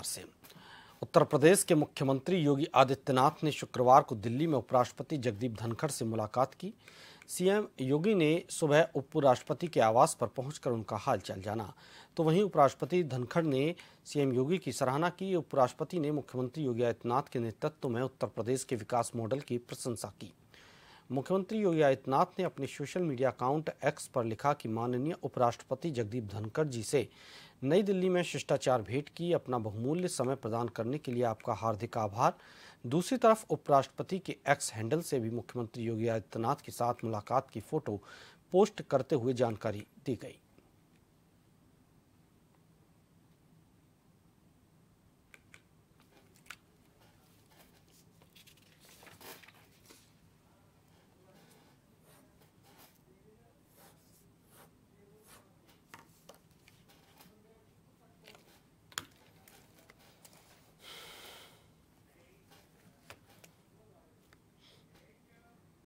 से उत्तर प्रदेश के मुख्यमंत्री योगी आदित्यनाथ ने शुक्रवार को दिल्ली में उपराष्ट्रपति जगदीप धनखड़ से मुलाकात की सीएम योगी ने सुबह उपराष्ट्रपति के आवास पर पहुंचकर उनका हालचाल जाना तो वहीं उपराष्ट्रपति धनखड़ ने सीएम योगी की सराहना की उपराष्ट्रपति ने मुख्यमंत्री योगी आदित्यनाथ के नेतृत्व में उत्तर प्रदेश के विकास मॉडल की प्रशंसा की मुख्यमंत्री योगी आदित्यनाथ ने अपने सोशल मीडिया अकाउंट एक्स पर लिखा कि माननीय उपराष्ट्रपति जगदीप धनखड़ जी से नई दिल्ली में शिष्टाचार भेंट की अपना बहुमूल्य समय प्रदान करने के लिए आपका हार्दिक आभार दूसरी तरफ उपराष्ट्रपति के एक्स हैंडल से भी मुख्यमंत्री योगी आदित्यनाथ के साथ मुलाकात की फोटो पोस्ट करते हुए जानकारी दी गई